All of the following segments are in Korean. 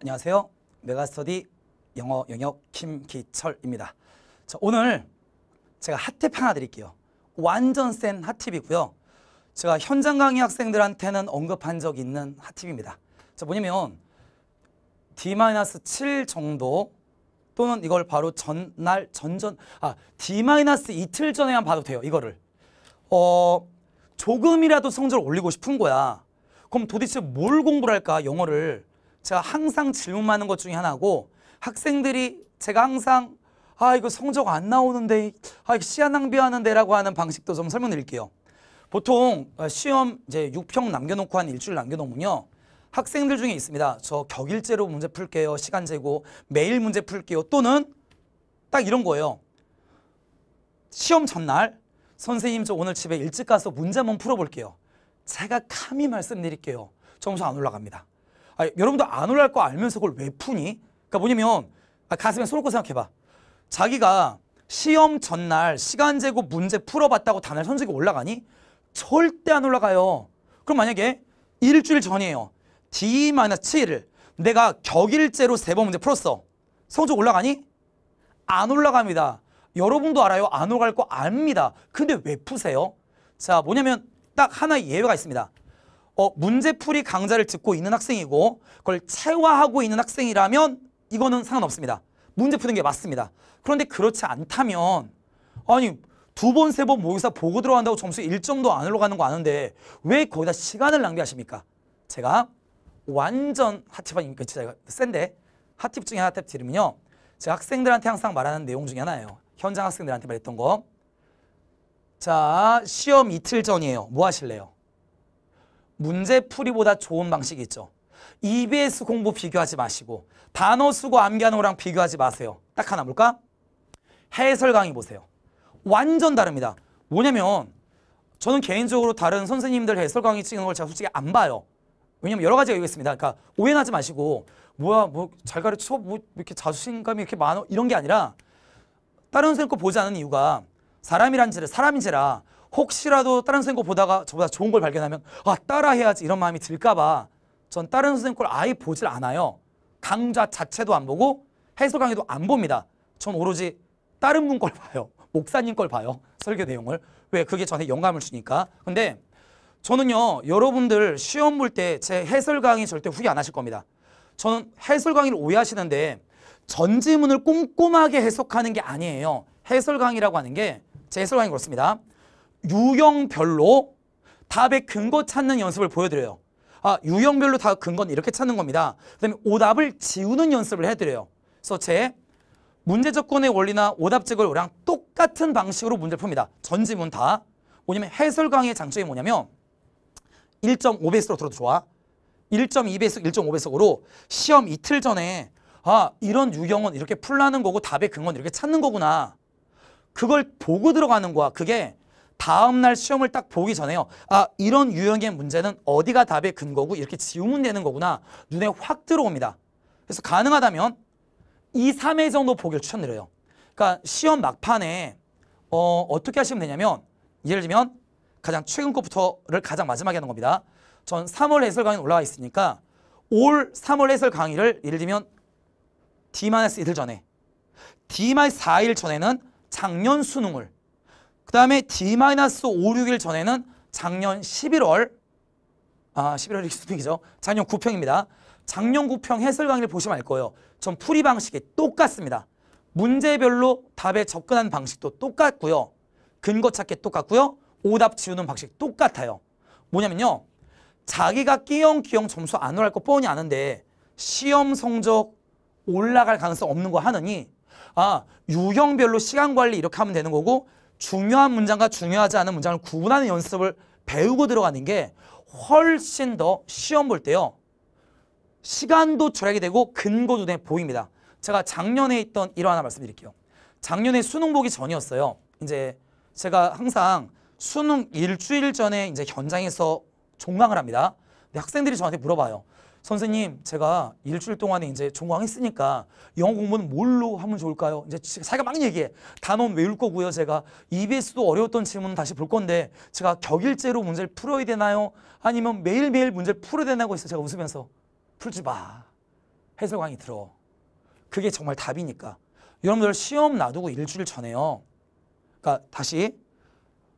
안녕하세요. 메가스터디 영어 영역 김기철입니다. 자, 오늘 제가 핫팁 하나 드릴게요. 완전 센 핫팁이고요. 제가 현장 강의 학생들한테는 언급한 적 있는 핫팁입니다. 자, 뭐냐면 D-7 정도 또는 이걸 바로 전날 전전 아 D-이틀 전에만 봐도 돼요. 이거를. 어 조금이라도 성적을 올리고 싶은 거야. 그럼 도대체 뭘 공부를 할까? 영어를. 제가 항상 질문하는 것 중에 하나고 학생들이 제가 항상 아 이거 성적 안 나오는데 아 시간 낭비하는데라고 하는 방식도 좀 설명드릴게요. 보통 어, 시험 이제 6평 남겨놓고 한 일주일 남겨놓으면요. 학생들 중에 있습니다. 저 격일제로 문제 풀게요. 시간 재고 매일 문제 풀게요. 또는 딱 이런 거예요. 시험 전날 선생님 저 오늘 집에 일찍 가서 문제 한번 풀어볼게요. 제가 감히 말씀드릴게요. 점수 안 올라갑니다. 아니, 여러분도 안 올라갈 거 알면서 그걸 왜 푸니? 그러니까 뭐냐면 아, 가슴에 손을 꽂고 생각해봐. 자기가 시험 전날 시간 재고 문제 풀어봤다고 단을 성적이 올라가니? 절대 안 올라가요. 그럼 만약에 일주일 전이에요. D-7을 내가 격일제로 세 번 문제 풀었어. 성적 올라가니? 안 올라갑니다. 여러분도 알아요. 안 올라갈 거 압니다. 근데 왜 푸세요? 자, 뭐냐면 딱 하나의 예외가 있습니다. 어, 문제풀이 강좌를 듣고 있는 학생이고 그걸 체화하고 있는 학생이라면 이거는 상관없습니다. 문제 푸는 게 맞습니다. 그런데 그렇지 않다면 아니 두 번, 세 번 모의사 보고 들어간다고 점수 일정도안 올라가는 거 아는데 왜 거기다 시간을 낭비하십니까? 제가 완전 핫팁이니까 진짜 센데 핫팁 중에 하나 팁들으면요 제가 학생들한테 항상 말하는 내용 중에 하나예요. 현장 학생들한테 말했던 거. 자, 시험 이틀 전이에요. 뭐 하실래요? 문제풀이보다 좋은 방식이 있죠. EBS 공부 비교하지 마시고 단어 수고 암기하는 거랑 비교하지 마세요. 딱 하나 볼까? 해설 강의 보세요. 완전 다릅니다. 뭐냐면 저는 개인적으로 다른 선생님들 해설 강의 찍는 걸 제가 솔직히 안 봐요. 왜냐면 여러 가지가 이유습니다 그러니까 오해하지 마시고 뭐야 뭐 잘 가르쳐 뭐 이렇게 자신감이 이렇게 많어 이런 게 아니라 다른 선생님 거 보지 않은 이유가 사람이란지라 사람인지라 혹시라도 다른 선생님 거 보다가 저보다 좋은 걸 발견하면 아 따라해야지 이런 마음이 들까봐 전 다른 선생님 걸 아예 보질 않아요. 강좌 자체도 안 보고 해설 강의도 안 봅니다. 전 오로지 다른 분 걸 봐요. 목사님 걸 봐요. 설교 내용을. 왜? 그게 저한테 영감을 주니까. 근데 저는요. 여러분들 시험 볼 때 제 해설 강의 절대 후회 안 하실 겁니다. 저는 해설 강의를 오해하시는데 전지문을 꼼꼼하게 해석하는 게 아니에요. 해설 강의라고 하는 게 제 해설 강의 그렇습니다. 유형별로 답의 근거 찾는 연습을 보여드려요. 아, 유형별로 다 근거는 이렇게 찾는 겁니다. 그 다음에 오답을 지우는 연습을 해드려요. 그래서 제 문제 접근의 원리나 오답 제거랑 똑같은 방식으로 문제를 풉니다. 전 지문 다. 뭐냐면 해설 강의의 장점이 뭐냐면 1.5배수로 들어도 좋아. 1.2배속, 1.5배속으로 시험 이틀 전에 아 이런 유형은 이렇게 풀라는 거고 답의 근거는 이렇게 찾는 거구나. 그걸 보고 들어가는 거야. 그게 다음 날 시험을 딱 보기 전에요. 아 이런 유형의 문제는 어디가 답의 근거고 이렇게 지우문되는 거구나 눈에 확 들어옵니다. 그래서 가능하다면 2, 3회 정도 보기를 추천드려요. 그러니까 시험 막판에 어, 어떻게 하시면 되냐면 예를 들면 가장 최근 것부터를 가장 마지막에 하는 겁니다. 전 3월 해설 강의 올라와 있으니까 올 3월 해설 강의를 예를 들면 D-이틀 전에 D-4일 전에는 작년 수능을 그 다음에 D-5,6일 전에는 작년 11월 아 11월이 수능이죠. 작년 9평입니다. 작년 9평 해설 강의를 보시면 알 거예요. 전 풀이 방식이 똑같습니다. 문제별로 답에 접근하는 방식도 똑같고요. 근거 찾기 똑같고요. 오답 지우는 방식 똑같아요. 뭐냐면요. 자기가 끼영끼영 점수 안 올라갈 거 뻔히 아는데 시험 성적 올라갈 가능성 없는 거 하느니 아 유형별로 시간 관리 이렇게 하면 되는 거고 중요한 문장과 중요하지 않은 문장을 구분하는 연습을 배우고 들어가는 게 훨씬 더 시험 볼 때요. 시간도 절약이 되고 근거도 내 보입니다. 제가 작년에 있던 일 하나 말씀드릴게요. 작년에 수능 보기 전이었어요. 이제 제가 항상 수능 일주일 전에 이제 현장에서 종강을 합니다. 근데 학생들이 저한테 물어봐요. 선생님 제가 일주일 동안에 이제 종강했으니까 영어 공부는 뭘로 하면 좋을까요? 이제 자기가 막 얘기해. 단원 외울 거고요. 제가 EBS도 어려웠던 질문은 다시 볼 건데 제가 격일제로 문제를 풀어야 되나요? 아니면 매일매일 문제를 풀어야 되나고 해서 제가 웃으면서 풀지 마. 해설 강의 들어. 그게 정말 답이니까. 여러분들 시험 놔두고 일주일 전에요. 그러니까 다시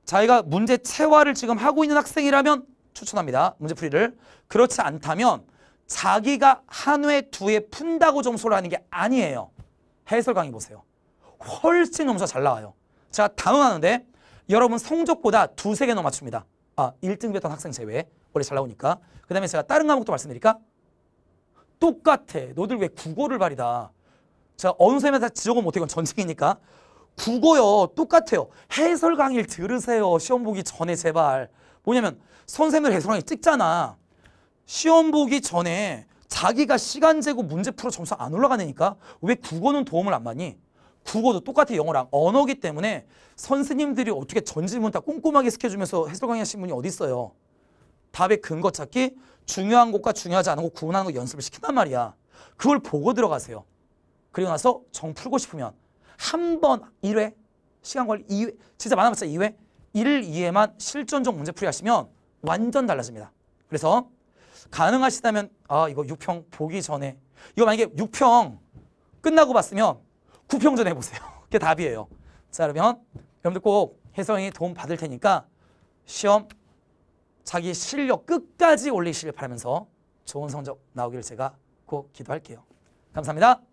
자기가 문제 체화를 지금 하고 있는 학생이라면 추천합니다. 문제풀이를. 그렇지 않다면 자기가 한 회, 두 회 푼다고 점수를 하는 게 아니에요. 해설 강의 보세요. 훨씬 점수가 잘 나와요. 제가 단언하는데 여러분 성적보다 두세 개 넘어 맞춥니다. 아, 1등이었던 학생 제외. 원래 잘 나오니까. 그 다음에 제가 다른 과목도 말씀드릴까? 똑같아. 너들 왜 국어를 발이다. 제가 어느 쌤에서 지적은 못해. 이건 전쟁이니까. 국어요. 똑같아요. 해설 강의를 들으세요. 시험 보기 전에 제발. 뭐냐면 선생님들 해설 강의 찍잖아. 시험 보기 전에 자기가 시간 재고 문제 풀어 점수 안 올라가니까 왜 국어는 도움을 안 받니? 국어도 똑같아 영어랑 언어기 때문에 선생님들이 어떻게 전지문다 꼼꼼하게 스켜주면서 해설 강의하신 분이 어디 있어요. 답의 근거 찾기, 중요한 것과 중요하지 않은 것 구분하는 거 연습을 시킨단 말이야. 그걸 보고 들어가세요. 그리고 나서 정 풀고 싶으면 한 번 1회, 시간 관리 2회, 진짜 많아봤자 2회, 1, 2회만 실전적 문제 풀이 하시면 완전 달라집니다. 그래서 가능하시다면 아 이거 6평 보기 전에 이거 만약에 6평 끝나고 봤으면 9평 전에 해보세요. 그게 답이에요. 자 그러면 여러분들 꼭 혜성이 도움 받을 테니까 시험 자기 실력 끝까지 올리시길 바라면서 좋은 성적 나오기를 제가 꼭 기도할게요. 감사합니다.